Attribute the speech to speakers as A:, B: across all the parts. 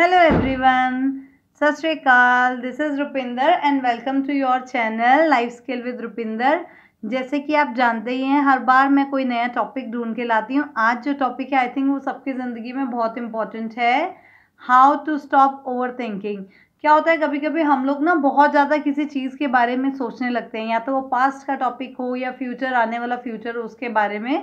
A: Hello everyone सत श्रीकाल this is Rupinder and welcome to your channel life skill with Rupinder जैसे कि आप जानते ही हैं हर बार मैं कोई नया टॉपिक ढूंढ के लाती हूँ आज जो टॉपिक है आई थिंक वो सबकी ज़िंदगी में बहुत इंपॉर्टेंट है how to stop over thinking क्या होता है कभी कभी हम लोग ना बहुत ज़्यादा किसी चीज़ के बारे में सोचने लगते हैं या तो वो पास्ट का टॉपिक हो या फ्यूचर आने वाला फ्यूचर उसके बारे में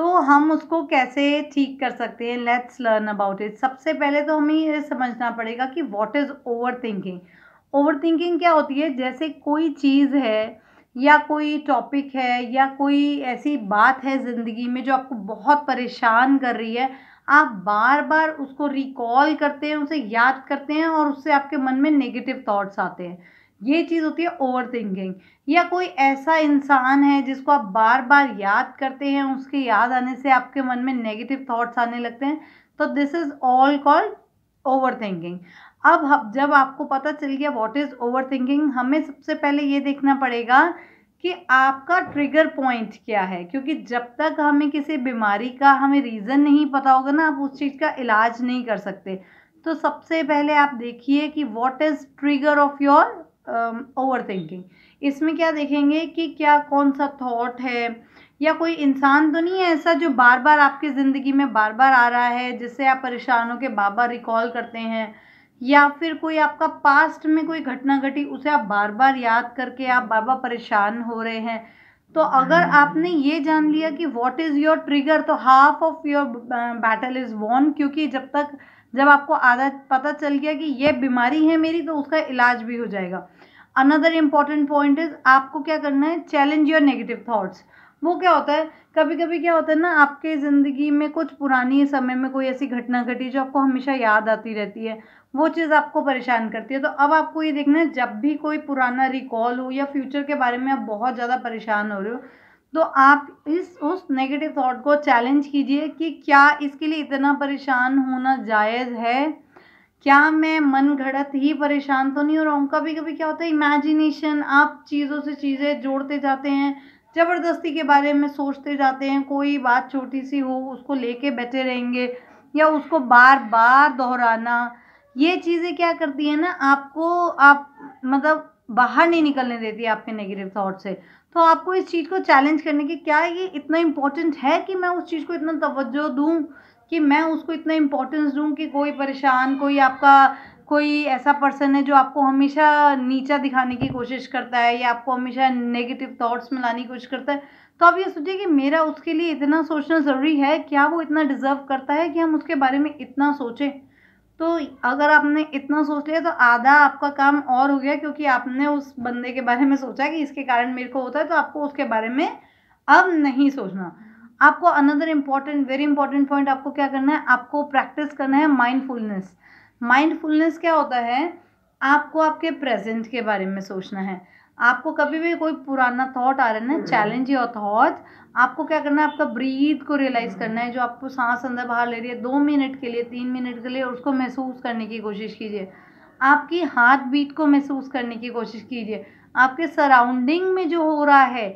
A: तो हम उसको कैसे ठीक कर सकते हैं लेट्स लर्न अबाउट इट सबसे पहले तो हमें ये समझना पड़ेगा कि what is over thinking over thinking क्या होती है जैसे कोई चीज़ है या कोई टॉपिक है या कोई ऐसी बात है ज़िंदगी में जो आपको बहुत परेशान कर रही है आप बार बार उसको रिकॉल करते हैं उसे याद करते हैं और उससे आपके मन में नेगेटिव थॉट्स आते हैं ये चीज़ होती है ओवर थिंकिंग या कोई ऐसा इंसान है जिसको आप बार बार याद करते हैं उसके याद आने से आपके मन में नेगेटिव थॉट्स आने लगते हैं तो this is all called over thinking अब जब आपको पता चल गया व्हाट इज़ ओवर थिंकिंग हमें सबसे पहले ये देखना पड़ेगा कि आपका ट्रिगर पॉइंट क्या है क्योंकि जब तक हमें किसी बीमारी का हमें रीज़न नहीं पता होगा ना आप उस चीज़ का इलाज नहीं कर सकते तो सबसे पहले आप देखिए कि what is trigger of your over um, thinking इसमें क्या देखेंगे कि क्या कौन सा थॉट है या कोई इंसान तो नहीं है ऐसा जो बार बार आपकी ज़िंदगी में बार बार आ रहा है जिससे आप परेशान हो के बार बार रिकॉल करते हैं या फिर कोई आपका पास्ट में कोई घटना घटी उसे आप बार बार याद करके आप बार बार परेशान हो रहे हैं तो अगर हम्म। आपने ये जान लिया कि वॉट इज़ योर ट्रिगर तो half of your battle is won क्योंकि जब तक जब आपको आधा पता चल गया कि ये बीमारी है मेरी तो उसका इलाज भी हो जाएगा अनदर इम्पॉर्टेंट पॉइंट इज़ आपको क्या करना है चैलेंज योर नेगेटिव थाट्स वो क्या होता है कभी कभी क्या होता है ना आपके ज़िंदगी में कुछ पुरानी समय में कोई ऐसी घटना घटी जो आपको हमेशा याद आती रहती है वो चीज़ आपको परेशान करती है तो अब आपको ये देखना है जब भी कोई पुराना रिकॉल हो या फ्यूचर के बारे में आप बहुत ज़्यादा परेशान हो रहे हो तो आप इस उस नेगेटिव थॉट को चैलेंज कीजिए कि क्या इसके लिए इतना परेशान होना जायज़ है क्या मैं मन घड़त ही परेशान तो नहीं हो रहा हूँ कभी कभी क्या होता है इमेजिनेशन आप चीज़ों से चीज़ें जोड़ते जाते हैं ज़बरदस्ती के बारे में सोचते जाते हैं कोई बात छोटी सी हो उसको लेके बैठे रहेंगे या उसको बार बार दोहराना ये चीज़ें क्या करती हैं ना आपको आप मतलब बाहर नहीं निकलने देती आपके नेगेटिव थाट से तो आपको इस चीज़ को चैलेंज करने की क्या ये इतना इम्पोर्टेंट है कि मैं उस चीज़ को इतना तवज्जो दूँ कि मैं उसको इतना इम्पोर्टेंस दूँ कि कोई परेशान कोई आपका कोई ऐसा पर्सन है जो आपको हमेशा नीचा दिखाने की कोशिश करता है या आपको हमेशा नेगेटिव थॉट्स में लाने की कोशिश करता है तो आप ये सोचिए कि मेरा उसके लिए इतना सोचना ज़रूरी है क्या वो इतना डिज़र्व करता है कि हम उसके बारे में इतना सोचें तो अगर आपने इतना सोच लिया तो आधा आपका काम और हो गया क्योंकि आपने उस बंदे के बारे में सोचा कि इसके कारण मेरे को होता है तो आपको उसके बारे में अब नहीं सोचना आपको another important very important point आपको क्या करना है आपको प्रैक्टिस करना है माइंडफुलनेस माइंडफुलनेस क्या होता है आपको आपके प्रेजेंट के बारे में सोचना है आपको कभी भी कोई पुराना थॉट आ रहा है ना चैलेंज योर थॉट आपको क्या करना है आपका ब्रीथ को रियलाइज़ करना है जो आपको सांस अंदर बाहर ले रही है दो मिनट के लिए तीन मिनट के लिए उसको महसूस करने की कोशिश कीजिए आपकी हार्ट बीट को महसूस करने की कोशिश कीजिए आपके सराउंडिंग में जो हो रहा है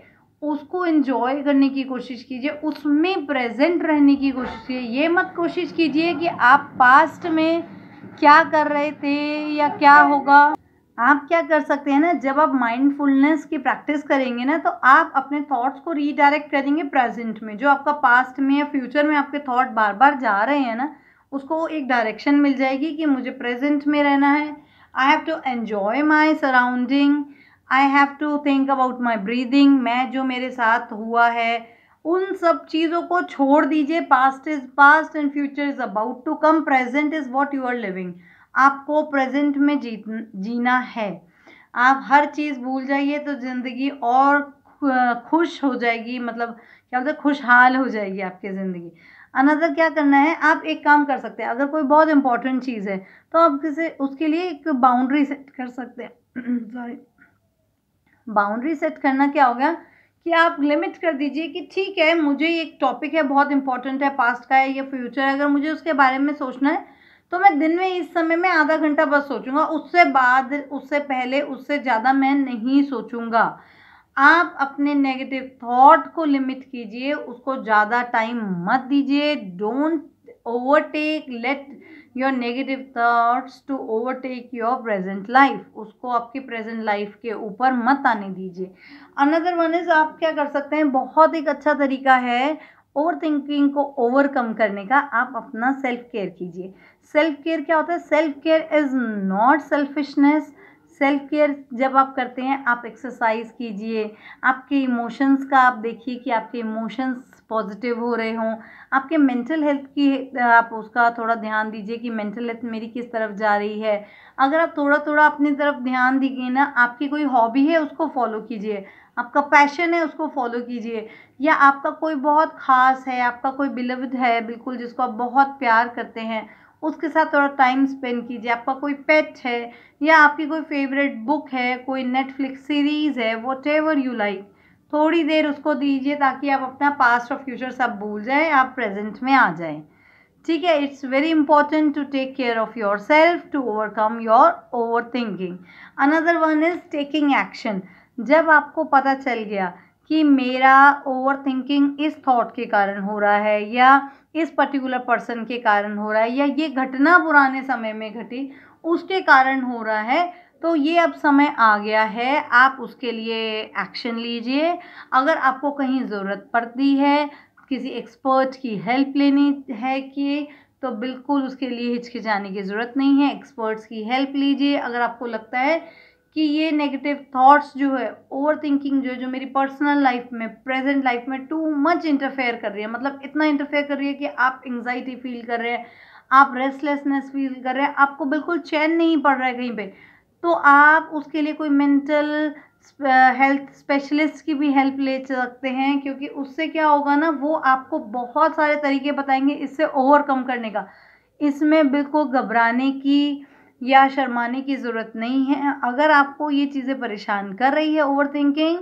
A: उसको इन्जॉय करने की कोशिश कीजिए उसमें प्रेजेंट रहने की कोशिश कीजिए ये मत कोशिश कीजिए कि आप पास्ट में क्या कर रहे थे या क्या होगा आप क्या कर सकते हैं ना जब आप माइंडफुलनेस की प्रैक्टिस करेंगे ना तो आप अपने थॉट्स को रीडायरेक्ट करेंगे प्रेजेंट में जो आपका पास्ट में या फ्यूचर में आपके थॉट बार बार जा रहे हैं ना उसको एक डायरेक्शन मिल जाएगी कि मुझे प्रेजेंट में रहना है I have to enjoy my surrounding I have to think about my breathing मैं जो मेरे साथ हुआ है उन सब चीज़ों को छोड़ दीजिए past is past and future is about to come present is what you are living आपको प्रेजेंट में जीत जीना है आप हर चीज़ भूल जाइए तो ज़िंदगी और खुश हो जाएगी मतलब क्या बोलते हैं खुशहाल हो जाएगी आपकी ज़िंदगी अनदर क्या करना है आप एक काम कर सकते हैं अगर कोई बहुत इंपॉर्टेंट चीज़ है तो आप किसे उसके लिए एक बाउंड्री सेट कर सकते हैं सॉरी बाउंड्री सेट करना क्या हो गया कि आप लिमिट कर दीजिए कि ठीक है मुझे एक टॉपिक है बहुत इंपॉर्टेंट है पास्ट का है या फ्यूचर है अगर मुझे उसके बारे में सोचना है तो मैं दिन में इस समय में आधा घंटा बस सोचूंगा उससे बाद उससे पहले उससे ज़्यादा मैं नहीं सोचूंगा आप अपने नेगेटिव थॉट को लिमिट कीजिए उसको ज़्यादा टाइम मत दीजिए don't overtake let your negative thoughts to overtake your present life उसको आपकी प्रेजेंट लाइफ के ऊपर मत आने दीजिए अनदर वन इज़ आप क्या कर सकते हैं बहुत एक अच्छा तरीका है ओवर थिंकिंग को ओवरकम करने का आप अपना सेल्फ केयर कीजिए सेल्फ केयर क्या होता है self care is not selfishness self care जब आप करते हैं आप एक्सरसाइज कीजिए आपके इमोशंस का आप देखिए कि आपके इमोशंस पॉजिटिव हो रहे हों आपके मेंटल हेल्थ की आप उसका थोड़ा ध्यान दीजिए कि मेंटल हेल्थ मेरी किस तरफ जा रही है अगर आप थोड़ा थोड़ा अपनी तरफ ध्यान दीजिए ना आपकी कोई हॉबी है उसको फॉलो कीजिए आपका पैशन है उसको फॉलो कीजिए या आपका कोई बहुत ख़ास है आपका कोई बिलवड है बिल्कुल जिसको आप बहुत प्यार करते हैं उसके साथ थोड़ा टाइम स्पेंड कीजिए आपका कोई पेट है या आपकी कोई फेवरेट बुक है कोई नेटफ्लिक्स सीरीज़ है वॉट एवर यू लाइक थोड़ी देर उसको दीजिए ताकि आप अपना पास्ट और फ्यूचर सब भूल जाएँ आप प्रेजेंट में आ जाएँ ठीक है it's very important to take care of your self to overcome your over thinking another one is taking action जब आपको पता चल गया कि मेरा ओवर थिंकिंग इस थॉट के कारण हो रहा है या इस पर्टिकुलर पर्सन के कारण हो रहा है या ये घटना पुराने समय में घटी उसके कारण हो रहा है तो ये अब समय आ गया है आप उसके लिए एक्शन लीजिए अगर आपको कहीं ज़रूरत पड़ती है किसी एक्सपर्ट की हेल्प लेनी है कि तो बिल्कुल उसके लिए हिचकिचाने की ज़रूरत नहीं है एक्सपर्ट्स की हेल्प लीजिए अगर आपको लगता है कि ये नेगेटिव थॉट्स जो है ओवर थिंकिंग जो है जो मेरी पर्सनल लाइफ में प्रेजेंट लाइफ में टू मच इंटरफेयर कर रही है मतलब इतना इंटरफेयर कर रही है कि आप एंगजाइटी फील कर रहे हैं आप रेस्टलेसनेस फील कर रहे हैं आपको बिल्कुल चैन नहीं पड़ रहा है कहीं पे तो आप उसके लिए कोई मेंटल हेल्थ स्पेशलिस्ट की भी हेल्प ले सकते हैं क्योंकि उससे क्या होगा ना वो आपको बहुत सारे तरीके बताएंगे इससे ओवरकम करने का इसमें बिल्कुल घबराने की या शर्माने की ज़रूरत नहीं है अगर आपको ये चीज़ें परेशान कर रही है over thinking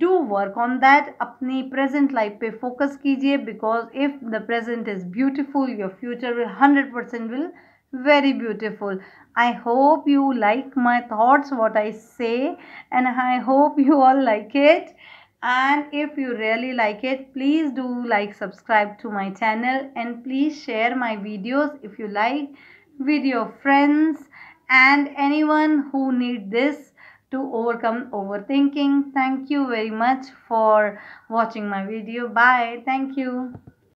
A: do work on that अपनी प्रेजेंट लाइफ पे फोकस कीजिए because if the present is beautiful your future will hundred percent will very beautiful I hope you like my thoughts what I say and I hope you all like it and if you really like it please do like subscribe to my channel and please share my videos if you like With your friends. and anyone who need this to overcome overthinking. Thank you very much for watching my video. Bye. Thank you.